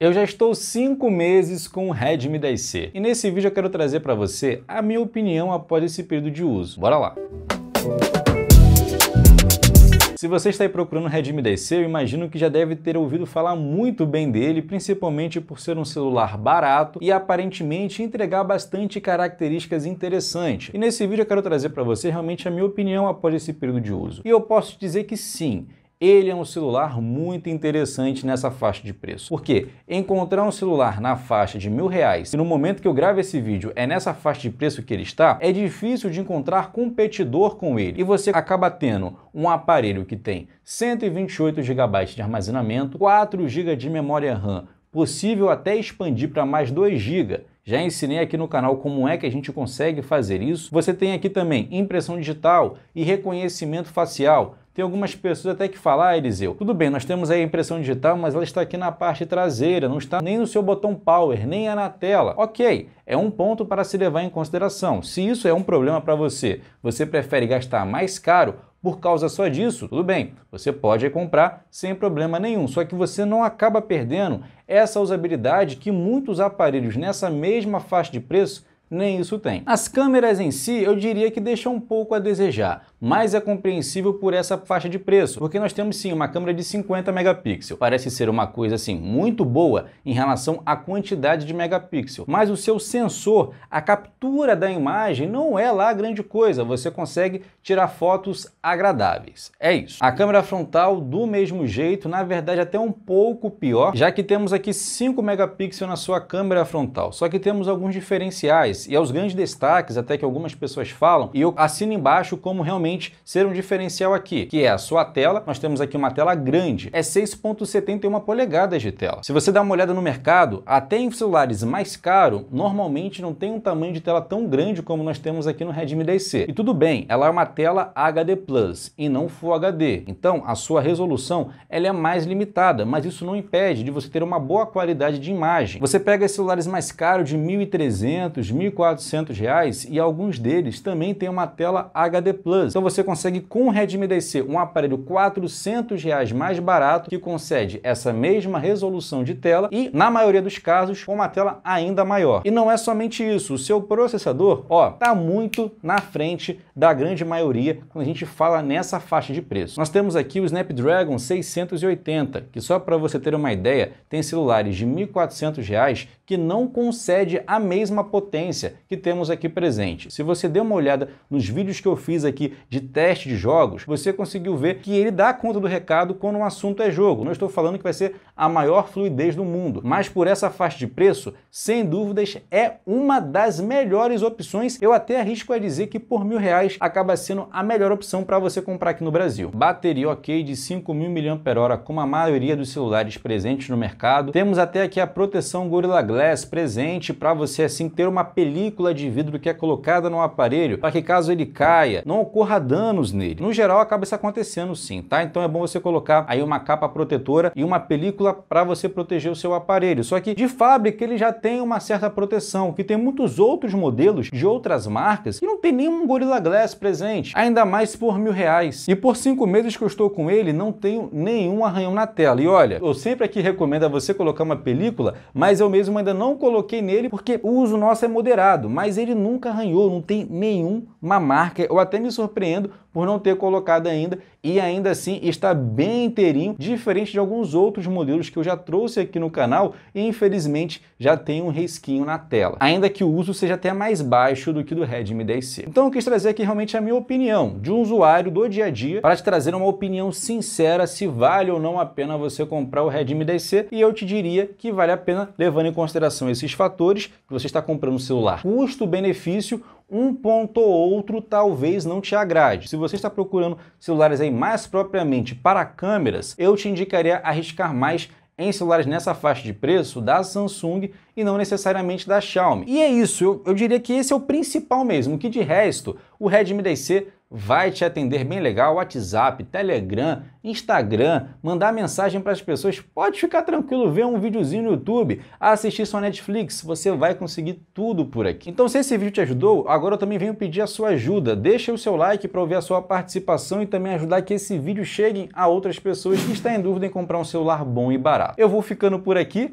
Eu já estou 5 meses com o Redmi 10C e nesse vídeo eu quero trazer para você a minha opinião após esse período de uso. Bora lá! Se você está aí procurando o Redmi 10C, eu imagino que já deve ter ouvido falar muito bem dele, principalmente por ser um celular barato e aparentemente entregar bastante características interessantes. E nesse vídeo eu quero trazer para você realmente a minha opinião após esse período de uso. E eu posso dizer que sim, ele é um celular muito interessante nessa faixa de preço. Porque encontrar um celular na faixa de mil reais e no momento que eu gravo esse vídeo é nessa faixa de preço que ele está, é difícil de encontrar competidor com ele. E você acaba tendo um aparelho que tem 128 GB de armazenamento, 4 GB de memória RAM, possível até expandir para mais 2 GB. Já ensinei aqui no canal como é que a gente consegue fazer isso. Você tem aqui também impressão digital e reconhecimento facial tem algumas pessoas até que falam, ah, Eliseu, tudo bem, nós temos aí a impressão digital, mas ela está aqui na parte traseira, não está nem no seu botão power, nem é na tela. Ok, é um ponto para se levar em consideração. Se isso é um problema para você, você prefere gastar mais caro por causa só disso, tudo bem, você pode comprar sem problema nenhum, só que você não acaba perdendo essa usabilidade que muitos aparelhos nessa mesma faixa de preço nem isso tem. As câmeras em si, eu diria que deixam um pouco a desejar, mas é compreensível por essa faixa de preço, porque nós temos sim uma câmera de 50 megapixels. Parece ser uma coisa assim muito boa em relação à quantidade de megapixels. mas o seu sensor, a captura da imagem não é lá grande coisa, você consegue tirar fotos agradáveis. É isso. A câmera frontal do mesmo jeito, na verdade até um pouco pior, já que temos aqui 5 megapixels na sua câmera frontal. Só que temos alguns diferenciais e aos grandes destaques, até que algumas pessoas falam, e eu assino embaixo como realmente ser um diferencial aqui, que é a sua tela. Nós temos aqui uma tela grande, é 6.71 polegadas de tela. Se você dá uma olhada no mercado, até em celulares mais caros, normalmente não tem um tamanho de tela tão grande como nós temos aqui no Redmi 10C. E tudo bem, ela é uma tela HD Plus e não Full HD. Então, a sua resolução ela é mais limitada, mas isso não impede de você ter uma boa qualidade de imagem. Você pega celulares mais caros de 1300, 1.000 R$ 1.400 e alguns deles também têm uma tela HD Plus. Então você consegue com o Redmi 10C um aparelho R$ 400 reais mais barato que concede essa mesma resolução de tela e, na maioria dos casos, com uma tela ainda maior. E não é somente isso, o seu processador, ó, tá muito na frente da grande maioria quando a gente fala nessa faixa de preço. Nós temos aqui o Snapdragon 680, que só para você ter uma ideia, tem celulares de R$ 1.400 reais que não concede a mesma potência experiência que temos aqui presente. Se você deu uma olhada nos vídeos que eu fiz aqui de teste de jogos, você conseguiu ver que ele dá conta do recado quando um assunto é jogo. Não estou falando que vai ser a maior fluidez do mundo, mas por essa faixa de preço, sem dúvidas, é uma das melhores opções. Eu até arrisco a dizer que por mil reais acaba sendo a melhor opção para você comprar aqui no Brasil. Bateria ok de 5.000 mAh, como a maioria dos celulares presentes no mercado. Temos até aqui a proteção Gorilla Glass presente para você assim ter uma película de vidro que é colocada no aparelho para que caso ele caia, não ocorra danos nele. No geral, acaba isso acontecendo sim, tá? Então é bom você colocar aí uma capa protetora e uma película para você proteger o seu aparelho. Só que de fábrica ele já tem uma certa proteção, que tem muitos outros modelos de outras marcas que não tem nenhum Gorilla Glass presente, ainda mais por mil reais. E por cinco meses que eu estou com ele, não tenho nenhum arranhão na tela. E olha, eu sempre aqui recomendo a você colocar uma película, mas eu mesmo ainda não coloquei nele porque o uso nosso é moderado mas ele nunca arranhou, não tem nenhuma marca. Eu até me surpreendo por não ter colocado ainda e ainda assim está bem inteirinho, diferente de alguns outros modelos que eu já trouxe aqui no canal e infelizmente já tem um risquinho na tela, ainda que o uso seja até mais baixo do que do Redmi 10C. Então eu quis trazer aqui realmente a minha opinião de um usuário do dia a dia para te trazer uma opinião sincera se vale ou não a pena você comprar o Redmi 10C e eu te diria que vale a pena levando em consideração esses fatores que você está comprando um celular custo-benefício, um ponto ou outro talvez não te agrade. Se você está procurando celulares aí mais propriamente para câmeras, eu te indicaria arriscar mais em celulares nessa faixa de preço da Samsung e não necessariamente da Xiaomi. E é isso, eu, eu diria que esse é o principal mesmo, que de resto, o Redmi 10C vai te atender bem legal, WhatsApp, Telegram, Instagram, mandar mensagem para as pessoas, pode ficar tranquilo, ver um videozinho no YouTube, assistir sua Netflix, você vai conseguir tudo por aqui. Então se esse vídeo te ajudou, agora eu também venho pedir a sua ajuda, deixa o seu like para ouvir a sua participação e também ajudar que esse vídeo chegue a outras pessoas que estão em dúvida em comprar um celular bom e barato. Eu vou ficando por aqui,